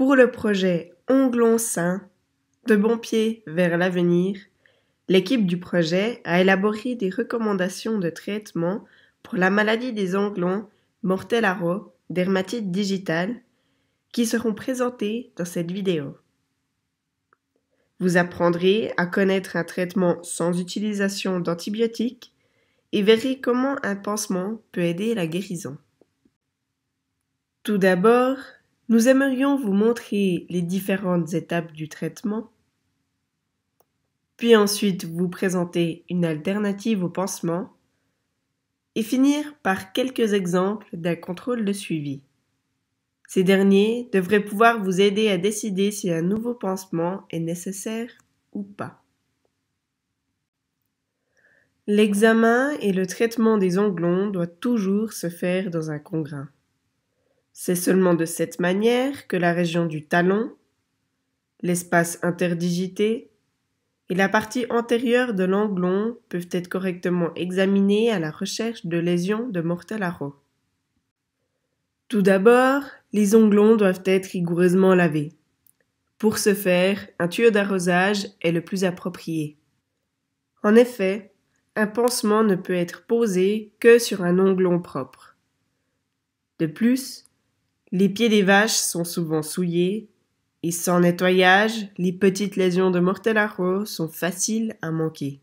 pour le projet Onglons sains, de bon pied vers l'avenir, l'équipe du projet a élaboré des recommandations de traitement pour la maladie des onglons, mortels à rots, dermatite digitale, qui seront présentées dans cette vidéo. Vous apprendrez à connaître un traitement sans utilisation d'antibiotiques et verrez comment un pansement peut aider la guérison. Tout d'abord, nous aimerions vous montrer les différentes étapes du traitement, puis ensuite vous présenter une alternative au pansement et finir par quelques exemples d'un contrôle de suivi. Ces derniers devraient pouvoir vous aider à décider si un nouveau pansement est nécessaire ou pas. L'examen et le traitement des onglons doivent toujours se faire dans un congrès. C'est seulement de cette manière que la région du talon, l'espace interdigité et la partie antérieure de l'anglon peuvent être correctement examinées à la recherche de lésions de mortel-arôme. Tout d'abord, les onglons doivent être rigoureusement lavés. Pour ce faire, un tuyau d'arrosage est le plus approprié. En effet, un pansement ne peut être posé que sur un onglon propre. De plus, les pieds des vaches sont souvent souillés, et sans nettoyage, les petites lésions de mortellaro sont faciles à manquer.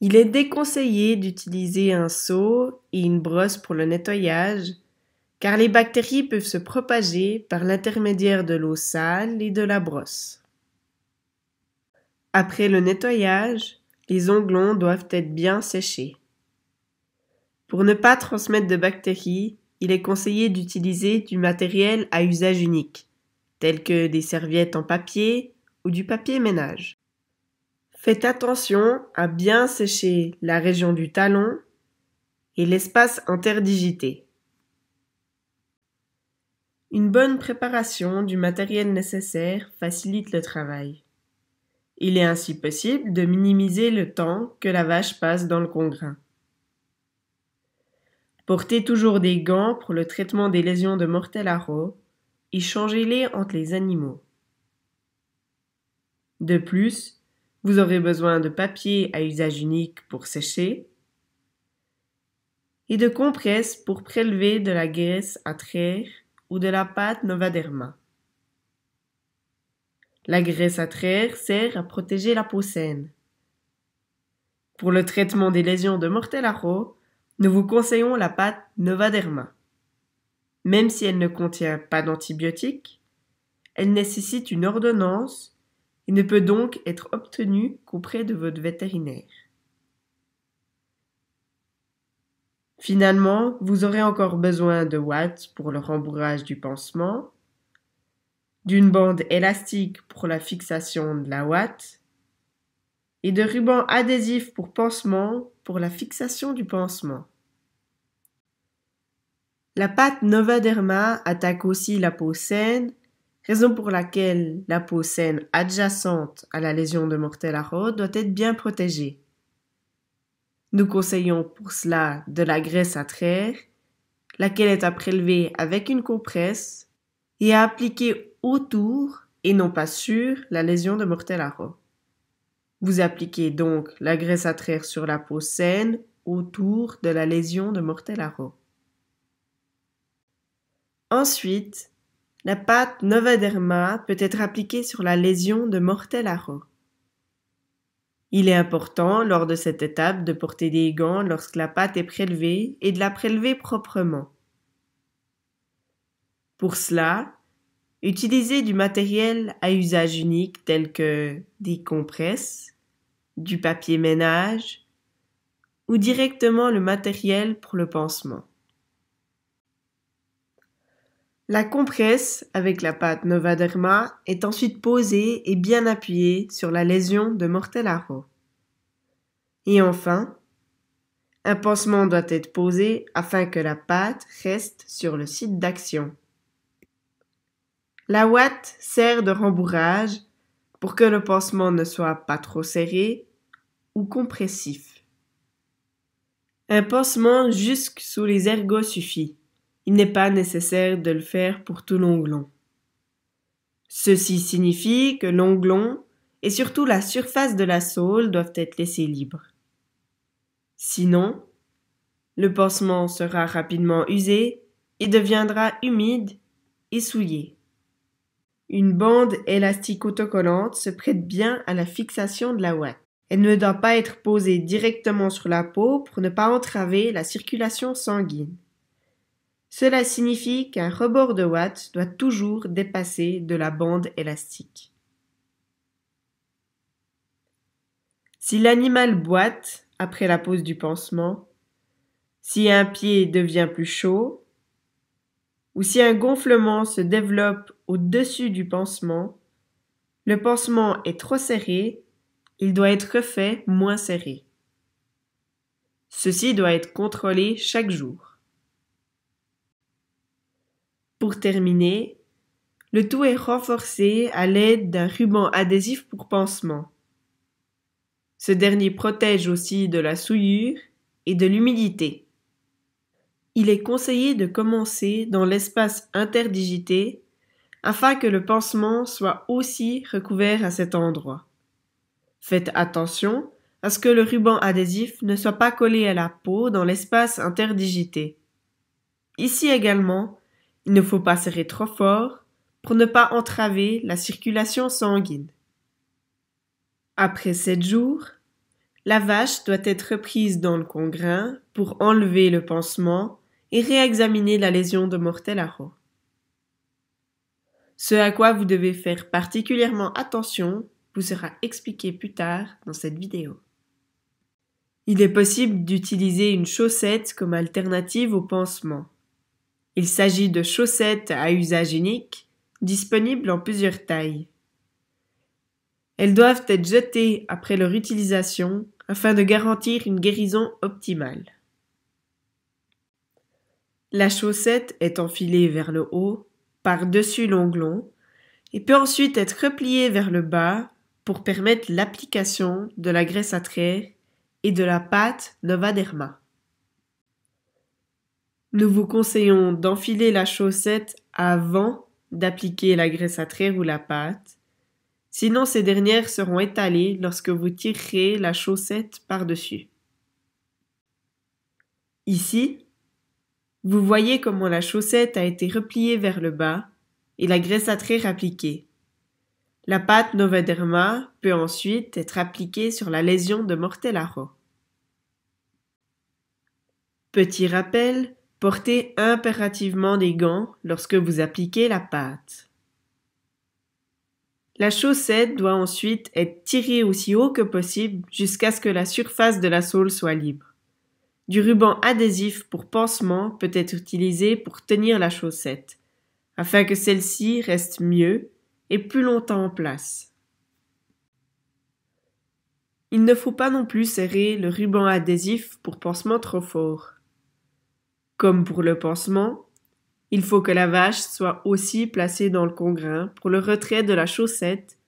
Il est déconseillé d'utiliser un seau et une brosse pour le nettoyage, car les bactéries peuvent se propager par l'intermédiaire de l'eau sale et de la brosse. Après le nettoyage, les onglons doivent être bien séchés. Pour ne pas transmettre de bactéries, il est conseillé d'utiliser du matériel à usage unique, tel que des serviettes en papier ou du papier ménage. Faites attention à bien sécher la région du talon et l'espace interdigité. Une bonne préparation du matériel nécessaire facilite le travail. Il est ainsi possible de minimiser le temps que la vache passe dans le congrès. Portez toujours des gants pour le traitement des lésions de mortel à et changez-les entre les animaux. De plus, vous aurez besoin de papier à usage unique pour sécher et de compresses pour prélever de la graisse à traire ou de la pâte Novaderma. La graisse à traire sert à protéger la peau saine. Pour le traitement des lésions de mortel à nous vous conseillons la pâte Novaderma. Même si elle ne contient pas d'antibiotiques, elle nécessite une ordonnance et ne peut donc être obtenue qu'auprès de votre vétérinaire. Finalement, vous aurez encore besoin de watts pour le rembourrage du pansement, d'une bande élastique pour la fixation de la watt et de ruban adhésif pour pansement pour la fixation du pansement. La pâte Novaderma attaque aussi la peau saine, raison pour laquelle la peau saine adjacente à la lésion de mortel à doit être bien protégée. Nous conseillons pour cela de la graisse à traire, laquelle est à prélever avec une compresse et à appliquer autour et non pas sur la lésion de mortel à vous appliquez donc la graisse à traire sur la peau saine autour de la lésion de mortel à Ensuite, la pâte Novaderma peut être appliquée sur la lésion de mortel à Il est important, lors de cette étape, de porter des gants lorsque la pâte est prélevée et de la prélever proprement. Pour cela, utilisez du matériel à usage unique tel que des compresses, du papier ménage ou directement le matériel pour le pansement. La compresse avec la pâte Novaderma est ensuite posée et bien appuyée sur la lésion de Mortellaro. Et enfin, un pansement doit être posé afin que la pâte reste sur le site d'action. La ouate sert de rembourrage pour que le pansement ne soit pas trop serré ou compressif. Un pansement jusque sous les ergots suffit. Il n'est pas nécessaire de le faire pour tout l'onglon. Ceci signifie que l'onglon et surtout la surface de la sole doivent être laissés libres. Sinon, le pansement sera rapidement usé et deviendra humide et souillé. Une bande élastique autocollante se prête bien à la fixation de la ouate. Elle ne doit pas être posée directement sur la peau pour ne pas entraver la circulation sanguine. Cela signifie qu'un rebord de ouate doit toujours dépasser de la bande élastique. Si l'animal boite après la pose du pansement, si un pied devient plus chaud, ou si un gonflement se développe au-dessus du pansement, le pansement est trop serré, il doit être refait moins serré. Ceci doit être contrôlé chaque jour. Pour terminer, le tout est renforcé à l'aide d'un ruban adhésif pour pansement. Ce dernier protège aussi de la souillure et de l'humidité il est conseillé de commencer dans l'espace interdigité afin que le pansement soit aussi recouvert à cet endroit. Faites attention à ce que le ruban adhésif ne soit pas collé à la peau dans l'espace interdigité. Ici également, il ne faut pas serrer trop fort pour ne pas entraver la circulation sanguine. Après sept jours, la vache doit être prise dans le congrin pour enlever le pansement et réexaminer la lésion de Mortelaro. Ce à quoi vous devez faire particulièrement attention vous sera expliqué plus tard dans cette vidéo. Il est possible d'utiliser une chaussette comme alternative au pansement. Il s'agit de chaussettes à usage unique, disponibles en plusieurs tailles. Elles doivent être jetées après leur utilisation afin de garantir une guérison optimale. La chaussette est enfilée vers le haut, par-dessus l'onglon, et peut ensuite être repliée vers le bas pour permettre l'application de la graisse à traire et de la pâte Novaderma. Nous vous conseillons d'enfiler la chaussette avant d'appliquer la graisse à traire ou la pâte, sinon ces dernières seront étalées lorsque vous tirerez la chaussette par-dessus. Ici, vous voyez comment la chaussette a été repliée vers le bas et la graisse à trait appliquée. La pâte Novaderma peut ensuite être appliquée sur la lésion de Mortellaro. Petit rappel, portez impérativement des gants lorsque vous appliquez la pâte. La chaussette doit ensuite être tirée aussi haut que possible jusqu'à ce que la surface de la saule soit libre. Du ruban adhésif pour pansement peut être utilisé pour tenir la chaussette, afin que celle-ci reste mieux et plus longtemps en place. Il ne faut pas non plus serrer le ruban adhésif pour pansement trop fort. Comme pour le pansement, il faut que la vache soit aussi placée dans le congrin pour le retrait de la chaussette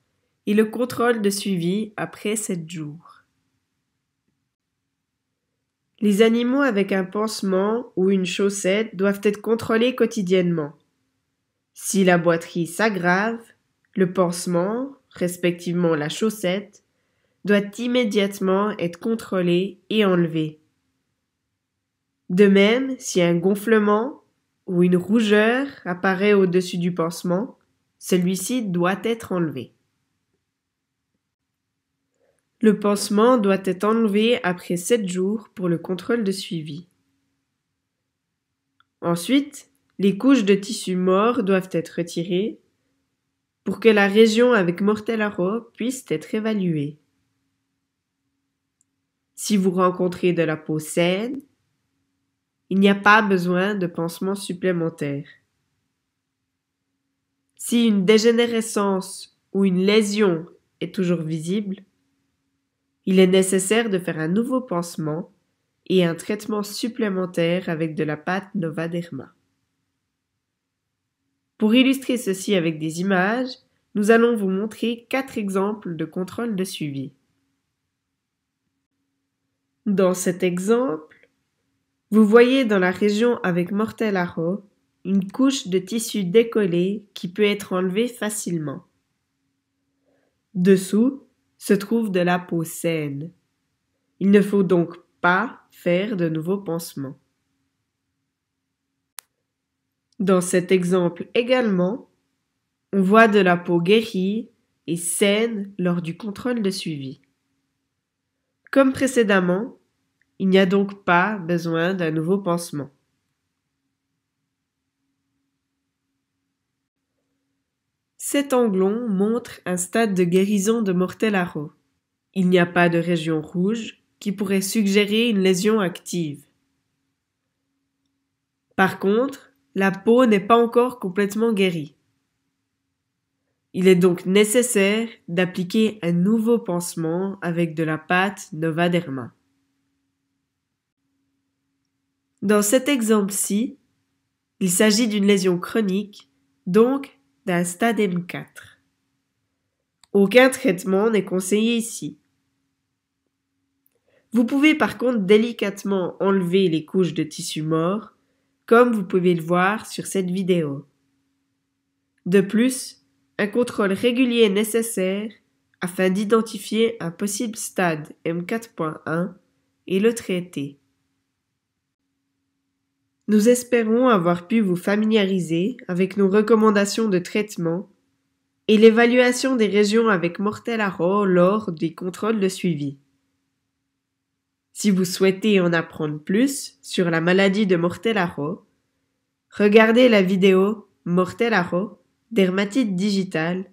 et le contrôle de suivi après sept jours. Les animaux avec un pansement ou une chaussette doivent être contrôlés quotidiennement. Si la boiterie s'aggrave, le pansement, respectivement la chaussette, doit immédiatement être contrôlé et enlevé. De même, si un gonflement ou une rougeur apparaît au-dessus du pansement, celui-ci doit être enlevé. Le pansement doit être enlevé après 7 jours pour le contrôle de suivi. Ensuite, les couches de tissu mort doivent être retirées pour que la région avec mortel puisse être évaluée. Si vous rencontrez de la peau saine, il n'y a pas besoin de pansement supplémentaire. Si une dégénérescence ou une lésion est toujours visible, il est nécessaire de faire un nouveau pansement et un traitement supplémentaire avec de la pâte Novaderma. Pour illustrer ceci avec des images, nous allons vous montrer quatre exemples de contrôle de suivi. Dans cet exemple, vous voyez dans la région avec mortel une couche de tissu décollé qui peut être enlevée facilement. Dessous, se trouve de la peau saine. Il ne faut donc pas faire de nouveaux pansements. Dans cet exemple également, on voit de la peau guérie et saine lors du contrôle de suivi. Comme précédemment, il n'y a donc pas besoin d'un nouveau pansement. cet anglon montre un stade de guérison de mortel eau. Il n'y a pas de région rouge qui pourrait suggérer une lésion active. Par contre, la peau n'est pas encore complètement guérie. Il est donc nécessaire d'appliquer un nouveau pansement avec de la pâte Novaderma. Dans cet exemple-ci, il s'agit d'une lésion chronique, donc d'un stade M4. Aucun traitement n'est conseillé ici. Vous pouvez par contre délicatement enlever les couches de tissu mort, comme vous pouvez le voir sur cette vidéo. De plus, un contrôle régulier est nécessaire afin d'identifier un possible stade M4.1 et le traiter. Nous espérons avoir pu vous familiariser avec nos recommandations de traitement et l'évaluation des régions avec mortel lors des contrôles de suivi. Si vous souhaitez en apprendre plus sur la maladie de mortel regardez la vidéo Mortel dermatite digitale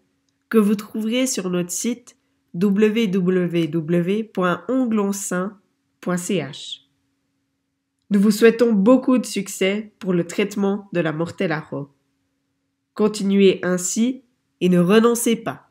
que vous trouverez sur notre site www.onglonsain.ch. Nous vous souhaitons beaucoup de succès pour le traitement de la mortelle à Continuez ainsi et ne renoncez pas.